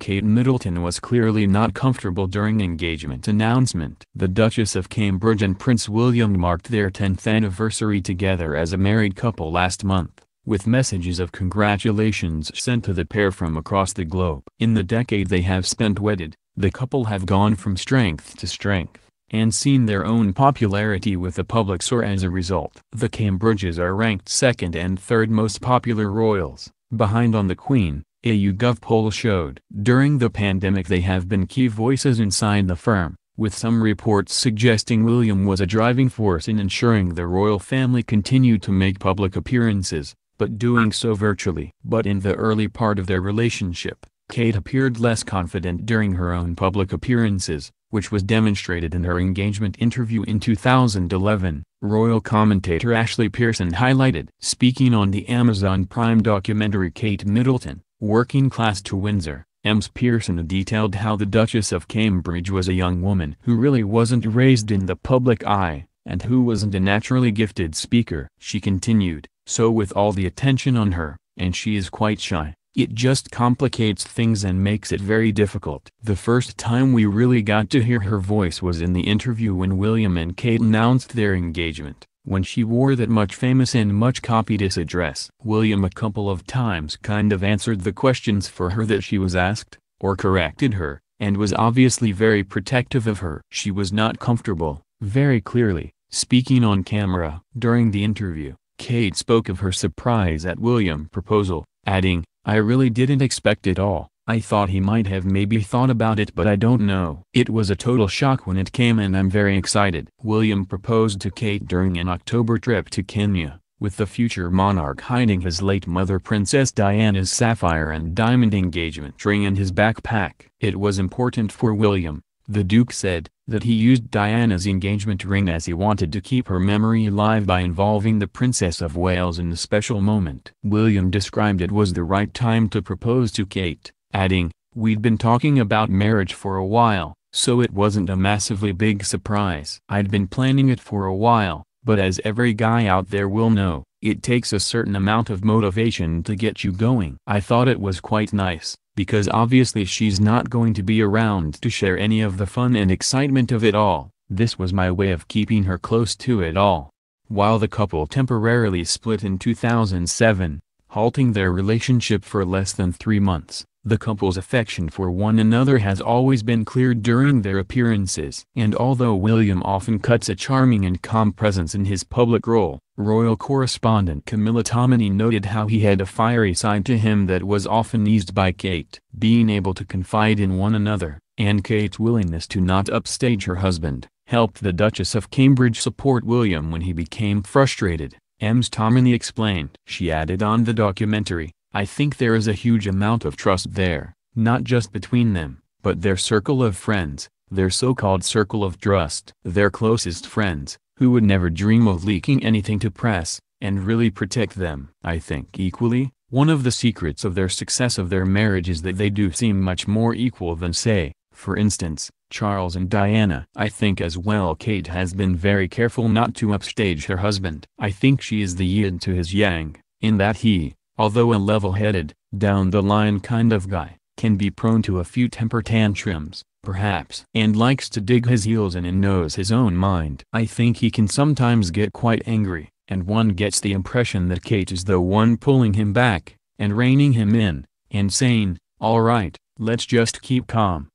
Kate Middleton was clearly not comfortable during engagement announcement. The Duchess of Cambridge and Prince William marked their 10th anniversary together as a married couple last month with messages of congratulations sent to the pair from across the globe. In the decade they have spent wedded, the couple have gone from strength to strength, and seen their own popularity with the public soar as a result. The Cambridges are ranked second and third most popular royals, behind on the Queen, a YouGov poll showed, during the pandemic they have been key voices inside the firm, with some reports suggesting William was a driving force in ensuring the royal family continued to make public appearances, but doing so virtually. But in the early part of their relationship, Kate appeared less confident during her own public appearances, which was demonstrated in her engagement interview in 2011, royal commentator Ashley Pearson highlighted. Speaking on the Amazon Prime documentary Kate Middleton, Working Class to Windsor, Ems Pearson detailed how the Duchess of Cambridge was a young woman who really wasn't raised in the public eye, and who wasn't a naturally gifted speaker. She continued, so with all the attention on her, and she is quite shy, it just complicates things and makes it very difficult. The first time we really got to hear her voice was in the interview when William and Kate announced their engagement when she wore that much famous and much copied dress. William a couple of times kind of answered the questions for her that she was asked, or corrected her, and was obviously very protective of her. She was not comfortable, very clearly, speaking on camera. During the interview, Kate spoke of her surprise at William's proposal, adding, I really didn't expect it all. I thought he might have maybe thought about it but I don't know. It was a total shock when it came and I'm very excited. William proposed to Kate during an October trip to Kenya, with the future monarch hiding his late mother Princess Diana's sapphire and diamond engagement ring in his backpack. It was important for William, the Duke said, that he used Diana's engagement ring as he wanted to keep her memory alive by involving the Princess of Wales in the special moment. William described it was the right time to propose to Kate, adding, We'd been talking about marriage for a while, so it wasn't a massively big surprise. I'd been planning it for a while, but as every guy out there will know, it takes a certain amount of motivation to get you going. I thought it was quite nice, because obviously she's not going to be around to share any of the fun and excitement of it all. This was my way of keeping her close to it all. While the couple temporarily split in 2007, halting their relationship for less than three months. The couple's affection for one another has always been clear during their appearances. And although William often cuts a charming and calm presence in his public role, royal correspondent Camilla Tomini noted how he had a fiery side to him that was often eased by Kate. Being able to confide in one another, and Kate's willingness to not upstage her husband, helped the Duchess of Cambridge support William when he became frustrated. Ms. Tomini explained. She added on the documentary, I think there is a huge amount of trust there, not just between them, but their circle of friends, their so-called circle of trust. Their closest friends, who would never dream of leaking anything to press, and really protect them. I think equally, one of the secrets of their success of their marriage is that they do seem much more equal than say, for instance, Charles and Diana. I think as well Kate has been very careful not to upstage her husband. I think she is the yin to his yang, in that he, although a level-headed, down-the-line kind of guy, can be prone to a few temper tantrums, perhaps, and likes to dig his heels in and knows his own mind. I think he can sometimes get quite angry, and one gets the impression that Kate is the one pulling him back, and reining him in, and saying, alright, let's just keep calm.